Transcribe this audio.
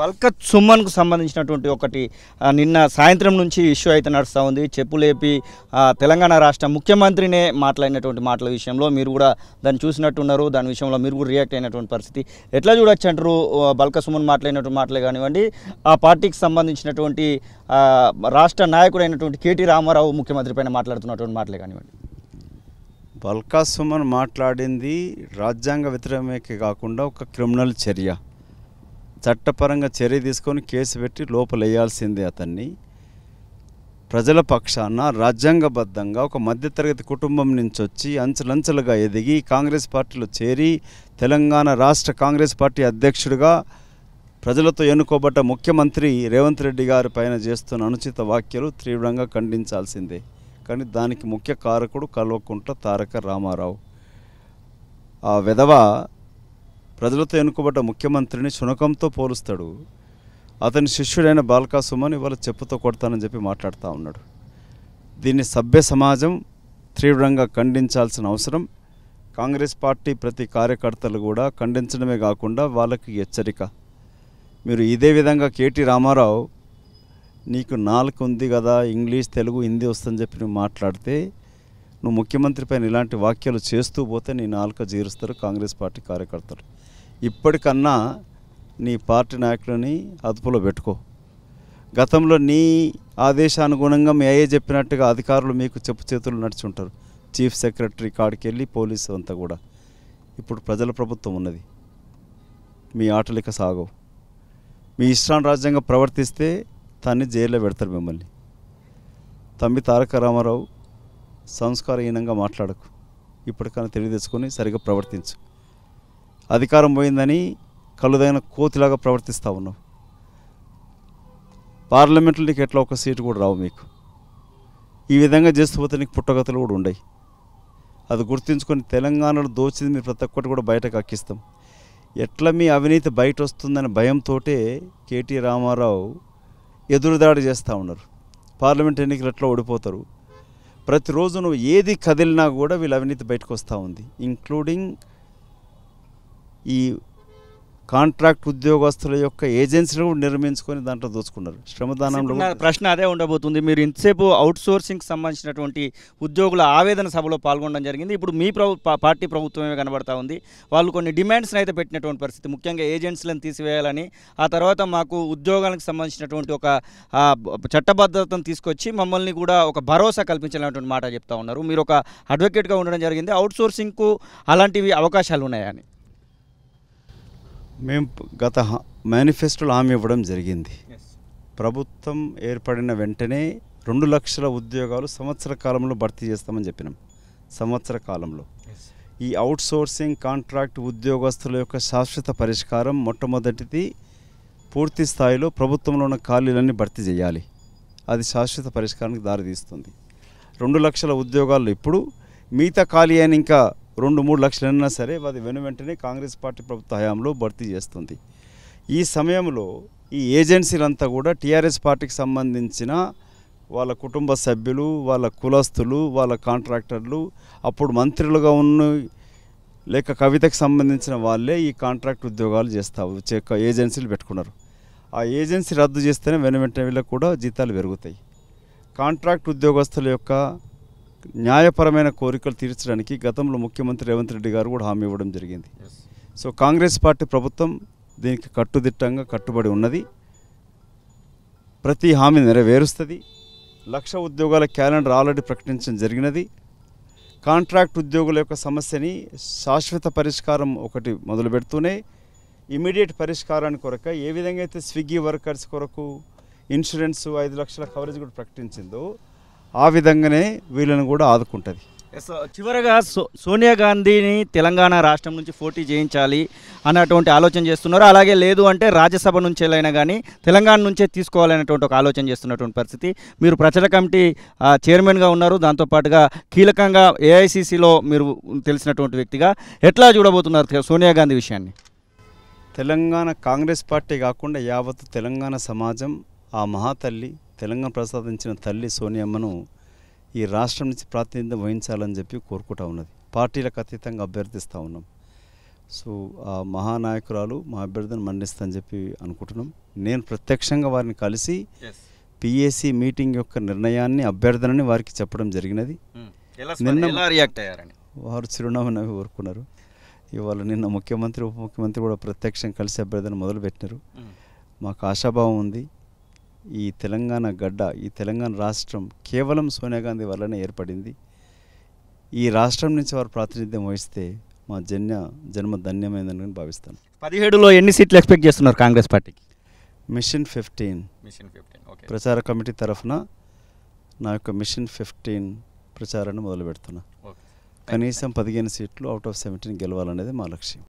బల్కత్ సుమన్కు సంబంధించినటువంటి ఒకటి నిన్న సాయంత్రం నుంచి ఇష్యూ అయితే నడుస్తూ ఉంది చెప్పులేపి తెలంగాణ రాష్ట్ర ముఖ్యమంత్రినే మాట్లాడినటువంటి మాటల విషయంలో మీరు కూడా దాన్ని చూసినట్టున్నారు దాని విషయంలో మీరు కూడా రియాక్ట్ అయినటువంటి పరిస్థితి ఎట్లా చూడొచ్చు అంటారు బల్క సుమన్ మాట్లాడినటువంటి మాటలే కానివ్వండి ఆ పార్టీకి సంబంధించినటువంటి రాష్ట్ర నాయకుడైనటువంటి కేటీ రామారావు ముఖ్యమంత్రి పైన మాట్లాడుతున్నటువంటి మాటలే కానివ్వండి బల్కా సుమన్ మాట్లాడింది రాజ్యాంగ వ్యతిరేకమే కాకుండా ఒక క్రిమినల్ చర్య చట్టపరంగా చర్య తీసుకొని కేసు పెట్టి లోపలేయాల్సిందే అతన్ని ప్రజల పక్షాన రాజ్యాంగబద్ధంగా ఒక మధ్యతరగతి కుటుంబం నుంచి వచ్చి అంచులంచెలుగా ఎదిగి కాంగ్రెస్ పార్టీలో చేరి తెలంగాణ రాష్ట్ర కాంగ్రెస్ పార్టీ అధ్యక్షుడిగా ప్రజలతో ఎన్నుకోబడ్డ ముఖ్యమంత్రి రేవంత్ రెడ్డి గారి పైన చేస్తున్న అనుచిత వ్యాఖ్యలు తీవ్రంగా ఖండించాల్సిందే కానీ దానికి ముఖ్య కారకుడు కల్వకుంట్ల తారక రామారావు ఆ విధవ ప్రజలతో ఎన్నుకోబడ్డ ముఖ్యమంత్రిని శునకంతో పోలుస్తాడు అతని శిష్యుడైన బాల్కాసుమని ఇవాళ చెప్పుతో కొడతానని చెప్పి మాట్లాడుతూ ఉన్నాడు దీన్ని సభ్య సమాజం తీవ్రంగా ఖండించాల్సిన అవసరం కాంగ్రెస్ పార్టీ ప్రతి కార్యకర్తలు కూడా ఖండించడమే కాకుండా వాళ్ళకి హెచ్చరిక మీరు ఇదే విధంగా కేటీ రామారావు నీకు నాలుగు ఉంది కదా ఇంగ్లీష్ తెలుగు హిందీ వస్తుందని చెప్పి నువ్వు మాట్లాడితే నువ్వు ముఖ్యమంత్రి పైన ఇలాంటి వ్యాఖ్యలు చేస్తూ పోతే నీ నాలుక జీరుస్తారు కాంగ్రెస్ పార్టీ కార్యకర్తలు ఇప్పటికన్నా నీ పార్టీ నాయకులని అదుపులో పెట్టుకో గతంలో నీ ఆదేశానుగుణంగా మీ అయ్యే చెప్పినట్టుగా అధికారులు మీకు చెప్పు చేతులు నడుచుంటారు చీఫ్ సెక్రటరీ కాడికి వెళ్ళి పోలీసు అంతా కూడా ఇప్పుడు ప్రజల ప్రభుత్వం ఉన్నది మీ ఆటలిక సాగవు మీ ఇష్టాన్ రాజ్యంగా ప్రవర్తిస్తే తన్ని జైల్లో పెడతారు మిమ్మల్ని తమ్మి తారక రామారావు సంస్కారహీనంగా మాట్లాడకు ఇప్పటికైనా తెలివి తెచ్చుకొని సరిగా ప్రవర్తించు అధికారం పోయిందని కళ్ళుదైన కోతిలాగా ప్రవర్తిస్తూ ఉన్నావు పార్లమెంట్లో నీకు ఎట్లా ఒక సీటు కూడా రావు మీకు ఈ విధంగా చేస్తూ పోతే నీకు పుట్టగతులు కూడా ఉండయి అది గుర్తుంచుకొని తెలంగాణలో దోచింది మీరు ప్రతి ఒక్కటి కూడా బయటకు అక్కిస్తాం ఎట్లా మీ అవినీతి బయట వస్తుందనే భయంతో కేటీ రామారావు ఎదురుదాడి చేస్తూ ఉన్నారు పార్లమెంట్ ఎన్నికలు ఎట్లా ఓడిపోతారు ప్రతిరోజు నువ్వు ఏది కదిలినా కూడా వీళ్ళు అవినీతి బయటకు వస్తూ ఉంది ఇంక్లూడింగ్ ఈ కాంట్రాక్ట్ ఉద్యోగస్తుల యొక్క ఏజెన్సీలు నిర్మించుకొని దాంట్లో దోచుకున్నారు శ్రమదానంలో ప్రశ్న అదే ఉండబోతుంది మీరు ఇంతసేపు అవుట్ సోర్సింగ్ సంబంధించినటువంటి ఉద్యోగుల ఆవేదన సభలో పాల్గొనడం జరిగింది ఇప్పుడు మీ ప్రభు పార్టీ ప్రభుత్వమే కనబడతా ఉంది వాళ్ళు కొన్ని డిమాండ్స్ని అయితే పెట్టినటువంటి పరిస్థితి ముఖ్యంగా ఏజెన్సీలను తీసివేయాలని ఆ తర్వాత మాకు ఉద్యోగాలకు సంబంధించినటువంటి ఒక చట్టబద్ధతను తీసుకొచ్చి మమ్మల్ని కూడా ఒక భరోసా కల్పించాలనేటువంటి మాట చెప్తా ఉన్నారు మీరు ఒక అడ్వకేట్గా ఉండడం జరిగింది అవుట్ సోర్సింగ్కు అలాంటివి అవకాశాలు ఉన్నాయని మేము గత మేనిఫెస్టోలు హామీ ఇవ్వడం జరిగింది ప్రభుత్వం ఏర్పడిన వెంటనే రెండు లక్షల ఉద్యోగాలు సంవత్సర కాలంలో భర్తీ చేస్తామని చెప్పినాం సంవత్సర కాలంలో ఈ అవుట్ సోర్సింగ్ కాంట్రాక్ట్ ఉద్యోగస్తుల యొక్క శాశ్వత పరిష్కారం మొట్టమొదటిది పూర్తి స్థాయిలో ప్రభుత్వంలో ఉన్న ఖాళీలన్నీ భర్తీ చేయాలి అది శాశ్వత పరిష్కారానికి దారితీస్తుంది రెండు లక్షల ఉద్యోగాలు ఇప్పుడు మిగతా ఖాళీ అయిన ఇంకా రెండు మూడు లక్షలైనా సరే అది వెను వెంటనే కాంగ్రెస్ పార్టీ ప్రభుత్వ హయాంలో భర్తీ చేస్తుంది ఈ సమయంలో ఈ ఏజెన్సీలంతా కూడా టీఆర్ఎస్ పార్టీకి సంబంధించిన వాళ్ళ కుటుంబ సభ్యులు వాళ్ళ కులస్తులు వాళ్ళ కాంట్రాక్టర్లు అప్పుడు మంత్రులుగా ఉన్న లేక కవితకు సంబంధించిన వాళ్ళే ఈ కాంట్రాక్ట్ ఉద్యోగాలు చేస్తావు ఏజెన్సీలు పెట్టుకున్నారు ఆ ఏజెన్సీ రద్దు చేస్తేనే వెను వెంటనే కూడా జీతాలు పెరుగుతాయి కాంట్రాక్ట్ ఉద్యోగస్తుల యొక్క న్యాయపరమైన కోరికలు తీర్చడానికి గతంలో ముఖ్యమంత్రి రేవంత్ రెడ్డి గారు కూడా హామీ ఇవ్వడం జరిగింది సో కాంగ్రెస్ పార్టీ ప్రభుత్వం దీనికి కట్టుదిట్టంగా కట్టుబడి ఉన్నది ప్రతి హామీ నెరవేరుస్తుంది లక్ష ఉద్యోగాల క్యాలెండర్ ఆల్రెడీ ప్రకటించడం జరిగినది కాంట్రాక్ట్ ఉద్యోగుల యొక్క సమస్యని శాశ్వత పరిష్కారం ఒకటి మొదలు పెడుతూనే ఇమీడియట్ పరిష్కారాన్ని కొరక ఏ విధంగా అయితే స్విగ్గీ వర్కర్స్ కొరకు ఇన్సూరెన్స్ ఐదు లక్షల కవరేజ్ కూడా ప్రకటించిందో ఆ విధంగానే వీళ్ళని కూడా ఆదుకుంటుంది చివరగా సో సోనియా గాంధీని తెలంగాణ రాష్ట్రం నుంచి పోటీ చేయించాలి అన్నటువంటి ఆలోచన చేస్తున్నారు అలాగే లేదు అంటే రాజ్యసభ నుంచేలైనా కానీ తెలంగాణ నుంచే తీసుకోవాలనేటువంటి ఒక ఆలోచన చేస్తున్నటువంటి పరిస్థితి మీరు ప్రచార కమిటీ చైర్మన్గా ఉన్నారు దాంతోపాటుగా కీలకంగా ఏఐసిసిలో మీరు తెలిసినటువంటి వ్యక్తిగా ఎట్లా చూడబోతున్నారు సోనియా గాంధీ విషయాన్ని తెలంగాణ కాంగ్రెస్ పార్టీ కాకుండా యావత్ తెలంగాణ సమాజం ఆ మహాతల్లి తెలంగాణ ప్రసాదించిన తల్లి సోనియమ్మను ఈ రాష్ట్రం నుంచి ప్రాతినిధ్యం వహించాలని చెప్పి కోరుకుంటా ఉన్నది పార్టీలకు అతీతంగా అభ్యర్థిస్తూ ఉన్నాం సో ఆ మహానాయకురాలు మా అభ్యర్థిని మన్నిస్తా అని చెప్పి అనుకుంటున్నాం నేను ప్రత్యక్షంగా వారిని కలిసి పిఏసీ మీటింగ్ యొక్క నిర్ణయాన్ని అభ్యర్థనని వారికి చెప్పడం జరిగినది hmm. నిన్న రియాక్ట్ అయ్యారని వారు చిరునామా నవ్వి కోరుకున్నారు ఇవాళ నిన్న ముఖ్యమంత్రి ఉప ముఖ్యమంత్రి కూడా ప్రత్యక్షం కలిసి అభ్యర్థన మొదలుపెట్టినారు hmm. మాకు ఆశాభావం ఉంది ఈ తెలంగాణ గడ్డ ఈ తెలంగాణ రాష్ట్రం కేవలం సోనియా గాంధీ వల్లనే ఏర్పడింది ఈ రాష్ట్రం నుంచి వారు ప్రాతినిధ్యం వహిస్తే మా జన్య జన్మ ధన్యమైందని భావిస్తాను పదిహేడులో ఎన్ని సీట్లు ఎక్స్పెక్ట్ చేస్తున్నారు కాంగ్రెస్ పార్టీకి mission fifteen mission fifteen okay ప్రచార కమిటీ తరఫున నా యొక్క మిషన్ ఫిఫ్టీన్ ప్రచారాన్ని మొదలు పెడుతున్నా కనీసం పదిహేను సీట్లు అవుట్ ఆఫ్ సెవెంటీన్ గెలవాలనేది మా లక్ష్యం